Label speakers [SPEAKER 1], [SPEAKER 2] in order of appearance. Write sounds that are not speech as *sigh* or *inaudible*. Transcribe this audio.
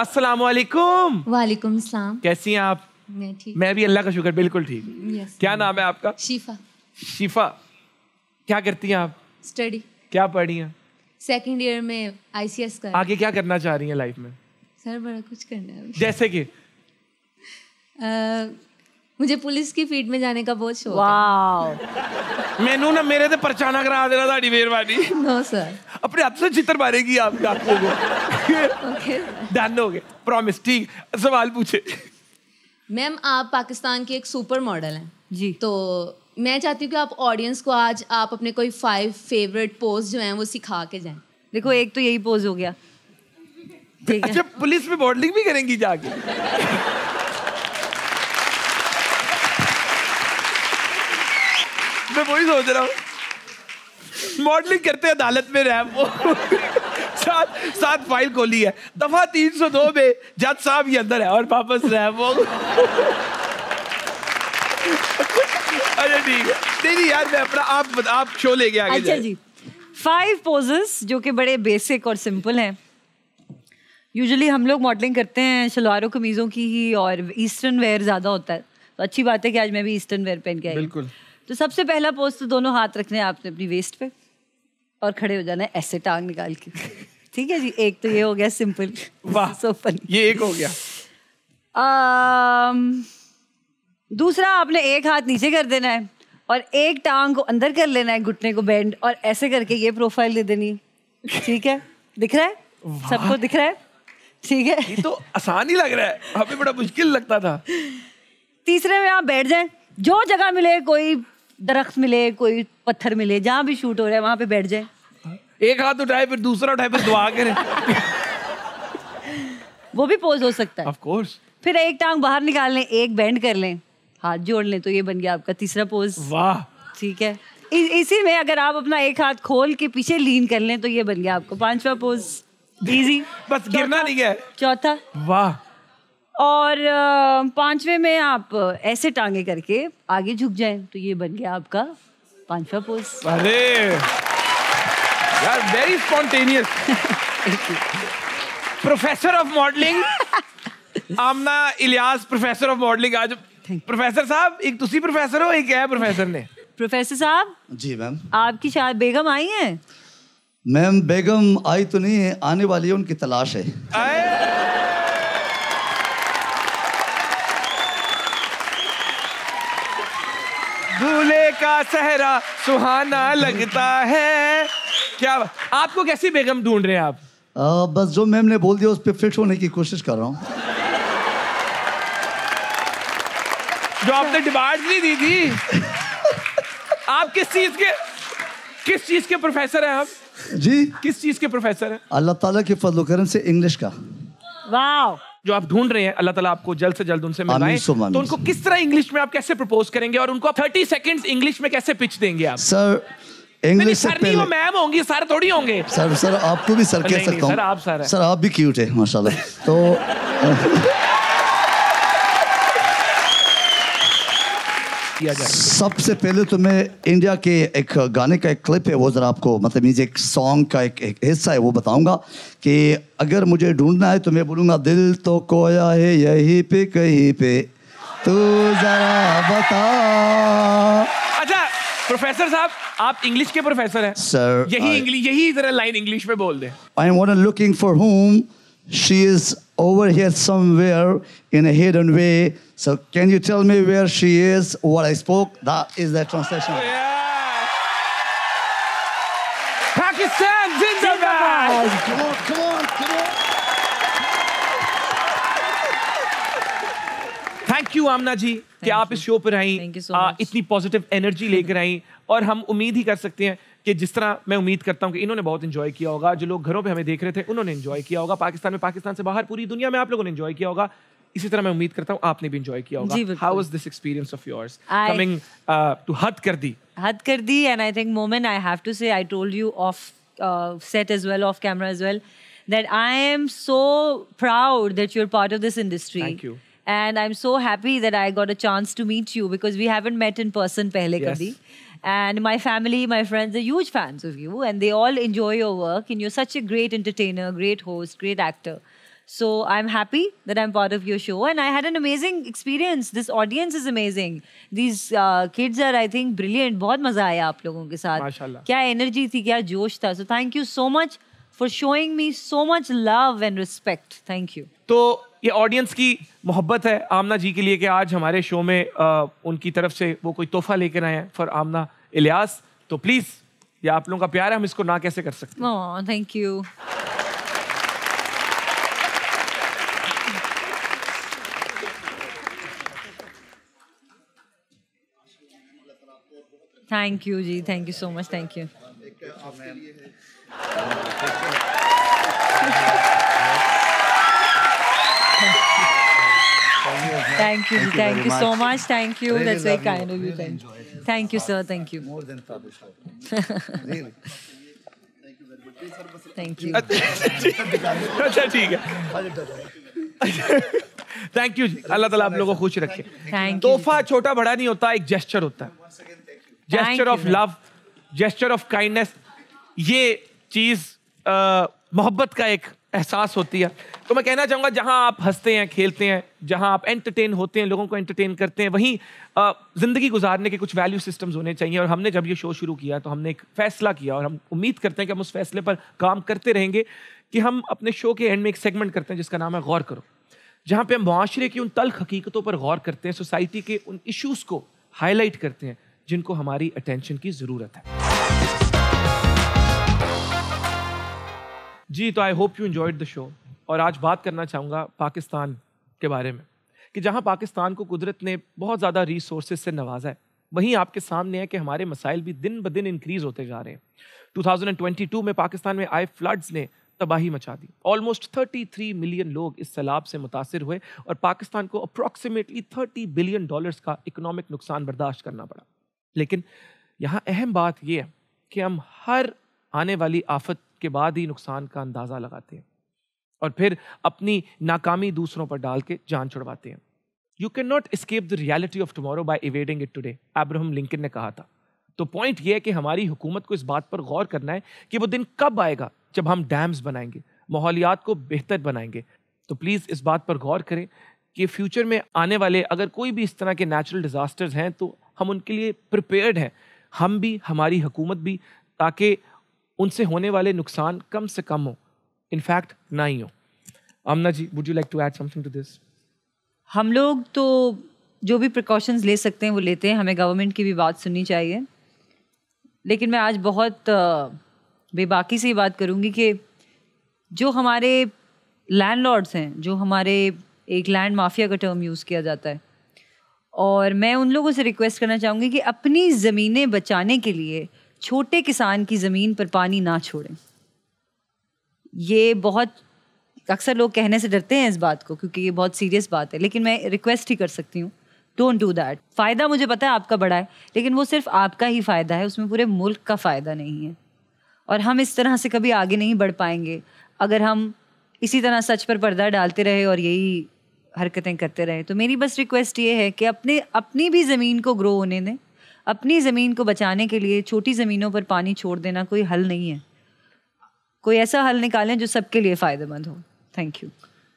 [SPEAKER 1] अस्सलाम वालेकुम वालेकुम सलाम कैसी हैं आप मैं ठीक मैं भी अल्लाह का शुक्र बिल्कुल ठीक yes, क्या नाम है आपका शिफा शिफा क्या करती हैं आप स्टडी क्या पढ़ी हैं
[SPEAKER 2] सेकंड ईयर में आईसीएस कर
[SPEAKER 1] आगे क्या करना चाह रही हैं लाइफ में
[SPEAKER 2] सर बड़ा कुछ करना है जैसे कि मुझे पुलिस की फीड में जाने का बहुत शौक है
[SPEAKER 3] ਮੈਨੂੰ ना मेरे से परचाना करा देना ਤੁਹਾਡੀ मेहरबानी नो सर अपने हाथ से चित्र मारेगी आप डाकू को डन हो गए प्रॉमिस ठीक सवाल पूछे
[SPEAKER 2] मैम आप पाकिस्तान की एक सुपर मॉडल हैं जी तो मैं चाहती हूँ कि आप ऑडियंस को आज आप अपने कोई फाइव फेवरेट पोज जो हैं वो सिखा के जाएं देखो एक तो यही पोज हो गया ठीक है अच्छा,
[SPEAKER 3] पुलिस में मॉडलिंग भी करेंगी जाके मैं वही सोच रहा हूँ मॉडलिंग करते अदालत में रैम वो साथ साथ फाइल खोली है दफा 302 में जज साहब ही अंदर है और वापस रैम वो अरे ठीक है नहीं नहीं यार मैं अपना आप आप शो लेके आगे अच्छा जी
[SPEAKER 2] फाइव पोजेस जो कि बड़े बेसिक और सिंपल हैं यूजुअली हम लोग मॉडलिंग करते हैं शलवारों कमीज़ों की ही और ईस्टर्न वेयर ज़्यादा होता है तो अच्छी बात है कि आज मैं भी ईस्टर्न वेयर पहन के आई बिल्कुल तो सबसे पहला पोज तो दोनों हाथ रखने हैं आपने अपनी वेस्ट पे और खड़े हो जाना है ऐसे टांग निकाल के *laughs* ठीक है जी एक तो ये हो गया सिंपल वाह सो ये एक हो गया दूसरा आपने एक हाथ नीचे कर देना है और एक टांग को अंदर कर लेना है घुटने को बेंड और ऐसे करके ये प्रोफाइल दे देनी ठीक है दिख रहा है सबको दिख रहा है ठीक है ये तो
[SPEAKER 3] आसान ही लग रहा है हमें बड़ा मुश्किल लगता था
[SPEAKER 2] तीसरे में आप बैठ जाए जो जगह मिले कोई दरख्त मिले कोई पत्थर मिले जहाँ भी शूट हो रहा है वहाँ पे बैठ जाए
[SPEAKER 3] एक हाथ उठाए फिर दूसरा उठाए फिर दुआ करे
[SPEAKER 2] वो भी पोज हो सकता है ऑफ फिर एक टांग बाहर निकाल लें एक बैंड कर लें हाथ जोड़ लें तो ये बन गया आपका तीसरा पोज वाह ठीक है इस, इसी में अगर आप अपना एक हाथ खोल के पीछे लीन कर लें तो ये बन गया आपको पांचवा पोज इजी *laughs* बस गिरना नहीं है चौथा वाह और पांचवे में आप ऐसे टांगे करके आगे झुक जाएं तो ये बन गया आपका पांचवा पोज अरे
[SPEAKER 3] यार very spontaneous professor of modelling Amna Ilyas professor of modelling आज प्रोफेसर साहब एक
[SPEAKER 2] तुसी प्रोफेसर हो एक है प्रोफेसर ने प्रोफेसर साहब जी मैम आपकी शायद बेगम आई है
[SPEAKER 4] मैम बेगम आई तो नहीं है आने वाली है उनकी तलाश है भूले का सहरा सुहाना लगता है क्या आपको कैसी बेगम ढूंढ रहे हैं आप आ, बस जो मैम ने बोल दिया उस पर फिट होने की कोशिश कर रहा हूँ जो
[SPEAKER 3] आपने डिमांड नहीं दी थी आप किस चीज के किस चीज के प्रोफेसर
[SPEAKER 1] हैं आप जी किस चीज के प्रोफेसर हैं
[SPEAKER 4] अल्लाह ताला के फजल करम से इंग्लिश का
[SPEAKER 1] वाह जो आप ढूंढ रहे हैं अल्लाह ताला आपको जल्द से जल्द उनसे मिलाए तो उनको किस तरह इंग्लिश में आप कैसे प्रपोज करेंगे और उनको आप थर्टी सेकेंड इंग्लिश में कैसे पिच देंगे आप सर इंग्लिश से पहले मैम होंगी सारे थोड़ी होंगे
[SPEAKER 3] सर सर
[SPEAKER 4] आपको भी सर कह सकता हूँ सर आप सर आप भी क्यूट है माशाल्लाह तो *laughs* किया जाए सबसे पहले तो मैं इंडिया के एक गाने का एक क्लिप है वो ज़रा आपको मतलब मीज एक सॉन्ग का एक, एक हिस्सा है वो बताऊंगा कि अगर मुझे ढूंढना है तो मैं बोलूँगा दिल तो कोया है यही पे कहीं पे तू ज़रा बता
[SPEAKER 1] अच्छा प्रोफेसर साहब आप इंग्लिश के प्रोफेसर हैं सर यही इंग्लिश यही जरा लाइन इंग्लिश में बोल दें
[SPEAKER 4] I am looking for home she is over here somewhere in a hidden way. So can you tell me where she is? What I spoke? That is the translation. Oh, yeah. Pakistan Zindabad. Come on, come on, come on.
[SPEAKER 1] Thank you Amna you कि आप इस शो पर आई so इतनी positive energy लेकर आई और हम उम्मीद ही कर सकते हैं कि जिस तरह मैं उम्मीद करता हूं कि इन्होंने बहुत इंजॉय किया होगा जो लोग घरों पे हमें देख रहे थे उन्होंने इंजॉय किया होगा पाकिस्तान में पाकिस्तान से बाहर पूरी दुनिया में आप लोगों ने इंजॉय किया होगा इसी तरह मैं उम्मीद करता हूं आपने भी इंजॉय किया होगा how was this experience of yours coming to Hadd Kar Di
[SPEAKER 2] Hadd Kar Di and I think moment I have to say I told you off set set as well, off camera as well, that I am so proud that you're part of this industry. Thank you. And I'm so happy that I got a chance to meet you because we haven't met in person pehle yes. कभी And my family, my friends are huge fans of you and they all enjoy your work. And you're such a great entertainer, great host, great actor. So I'm happy that I'm part of your show. And I had an amazing experience. This audience is amazing. These uh, kids are, I think, brilliant. बहुत मजा आया आप लोगों के साथ क्या energy थी क्या जोश था So thank you so much. For showing me so much love and respect thank you
[SPEAKER 1] तो ये ऑडियंस की मोहब्बत है आमना जी के लिए कि आज हमारे शो में आ, उनकी तरफ से वो कोई तोहफा लेकर आए हैं फॉर आमना इलियास तो प्लीज़ ये आप लोगों का प्यार है हम इसको
[SPEAKER 2] ना कैसे कर सकते हैं थैंक यू थैंक यू जी thank you so much thank you
[SPEAKER 4] आपके लिए है
[SPEAKER 1] thank you thank you so much
[SPEAKER 2] thank you really that's very kind of you really thank you thank you sir thank you more than really thank you अच्छा ठीक है
[SPEAKER 1] thank you अल्लाह ताला आप लोगों को खुश रखे तोहफा छोटा बड़ा नहीं होता एक जेस्चर होता है gesture of love gesture of kindness ये चीज़ मोहब्बत का एक एहसास होती है तो मैं कहना चाहूँगा जहाँ आप हंसते हैं खेलते हैं जहाँ आप एंटरटेन होते हैं लोगों को एंटरटेन करते हैं वहीं ज़िंदगी गुजारने के कुछ वैल्यू सिस्टम्स होने चाहिए और हमने जब ये शो शुरू किया तो हमने एक फ़ैसला किया और हम उम्मीद करते हैं कि हम उस फैसले पर काम करते रहेंगे कि हम अपने शो के एंड में एक सेगमेंट करते हैं जिसका नाम है गौर करो जहाँ पर हम माशरे की उन तल्ख हकीकतों पर गौर करते हैं सोसाइटी के उन इशूज़ को हाईलाइट करते हैं जिनको हमारी अटेंशन की ज़रूरत है जी तो I hope you enjoyed the show और आज बात करना चाहूँगा पाकिस्तान के बारे में कि जहाँ पाकिस्तान को कुदरत ने बहुत ज़्यादा रिसोर्स से नवाजा है वहीं आपके सामने है कि हमारे मसाइल भी दिन ब दिन इंक्रीज़ होते जा रहे हैं 2022 में पाकिस्तान में आए फ्लड्स ने तबाही मचा दी ऑलमोस्ट 33 मिलियन लोग इस सैलाब से मुतासर हुए और पाकिस्तान को अप्रॉक्सीमेटली 30 बिलियन डॉलर्स का इकोनॉमिक नुकसान बर्दाश्त करना पड़ा लेकिन यहाँ अहम बात यह है कि हम हर आने वाली आफत के बाद ही नुकसान का अंदाज़ा लगाते हैं और फिर अपनी नाकामी दूसरों पर डाल के जान छुड़वाते हैं you can not escape the reality of tomorrow by evading it today Abraham Lincoln ने कहा था तो पॉइंट ये है कि हमारी हुकूमत को इस बात पर गौर करना है कि वो दिन कब आएगा जब हम डैम्स बनाएंगे माहौलियात को बेहतर बनाएंगे तो प्लीज़ इस बात पर गौर करें कि फ्यूचर में आने वाले अगर कोई भी इस तरह के नेचुरल डिज़ास्टर्स हैं तो हम उनके लिए प्रिपेयर्ड हैं हम भी हमारी हुकूमत भी ताकि उनसे होने वाले नुकसान कम से कम हो इनफैक्ट ना ही हो आमना जी would you like to add something to this
[SPEAKER 2] हम लोग तो जो भी प्रिकॉशंस ले सकते हैं वो लेते हैं हमें गवर्नमेंट की भी बात सुननी चाहिए लेकिन मैं आज बहुत बेबाकी से बात करूँगी कि जो हमारे लैंडलॉर्ड्स हैं जो हमारे एक लैंड माफिया का टर्म यूज़ किया जाता है और मैं उन लोगों से रिक्वेस्ट करना चाहूँगी कि अपनी ज़मीनें बचाने के लिए छोटे किसान की ज़मीन पर पानी ना छोड़ें ये बहुत अक्सर लोग कहने से डरते हैं इस बात को क्योंकि ये बहुत सीरियस बात है लेकिन मैं रिक्वेस्ट ही कर सकती हूँ डोंट डू दैट फ़ायदा मुझे पता है आपका बड़ा है लेकिन वो सिर्फ आपका ही फ़ायदा है उसमें पूरे मुल्क का फ़ायदा नहीं है और हम इस तरह से कभी आगे नहीं बढ़ पाएंगे अगर हम इसी तरह सच पर पर्दा डालते रहे और यही हरकतें करते रहे तो मेरी बस रिक्वेस्ट ये है कि अपने अपनी भी ज़मीन को ग्रो होने दें अपनी ज़मीन को बचाने के लिए छोटी ज़मीनों पर पानी छोड़ देना कोई हल नहीं है कोई ऐसा हल निकालें जो सबके लिए फ़ायदेमंद हो थैंक यू